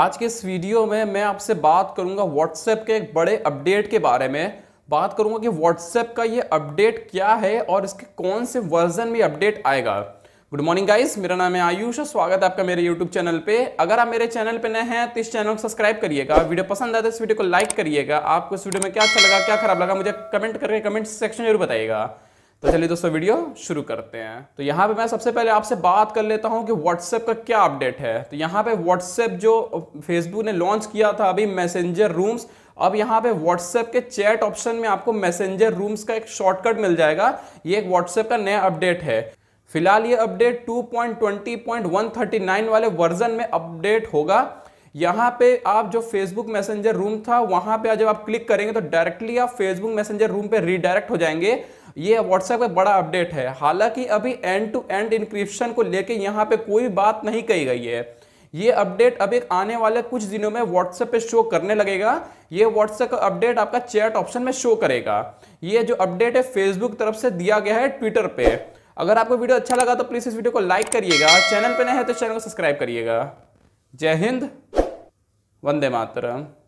आज के इस वीडियो में मैं आपसे बात करूंगा व्हाट्सएप के एक बड़े अपडेट के बारे में बात करूंगा कि व्हाट्सएप का ये अपडेट क्या है और इसके कौन से वर्जन में अपडेट आएगा गुड मॉर्निंग गाइस मेरा नाम है आयुष स्वागत है आपका मेरे यूट्यूब चैनल पे अगर आप मेरे चैनल पे नए हैं तो इस चैनल को सब्सक्राइब करिएगा वीडियो पसंद आए तो इस वीडियो को लाइक करिएगा आपको इस वीडियो में क्या अच्छा लगा क्या खराब लगा मुझे कमेंट करके कमेंट सेक्शन में जरूर बताइएगा तो चलिए दोस्तों वीडियो शुरू करते हैं तो यहाँ पे मैं सबसे पहले आपसे बात कर लेता हूँ कि व्हाट्सएप का क्या अपडेट है तो यहाँ पे व्हाट्सएप जो फेसबुक ने लॉन्च किया था अभी मैसेंजर रूम्स अब यहाँ पे व्हाट्सएप के चैट ऑप्शन में आपको मैसेंजर रूम्स का एक शॉर्टकट मिल जाएगा ये एक व्हाट्सएप का नया अपडेट है फिलहाल ये अपडेट 2.20.139 वाले वर्जन में अपडेट होगा यहाँ पे आप जो फेसबुक मैसेंजर रूम था वहाँ पे जब आप क्लिक करेंगे तो डायरेक्टली आप फेसबुक मैसेंजर रूम पे रीडायरेक्ट हो जाएंगे ये व्हाट्सएप का बड़ा अपडेट है हालांकि अभी एंड टू एंड इंक्रिप्शन को लेकर यहाँ पे कोई बात नहीं कही गई है ये अपडेट अब एक आने वाले कुछ दिनों में व्हाट्सएप पे शो करने लगेगा ये व्हाट्सएप का अपडेट आपका चैट ऑप्शन में शो करेगा ये जो अपडेट है फेसबुक तरफ से दिया गया है ट्विटर पे अगर आपको वीडियो अच्छा लगा तो प्लीज़ इस वीडियो को लाइक करिएगा चैनल पे नए हैं तो चैनल को सब्सक्राइब करिएगा जय हिंद वंदे मातरम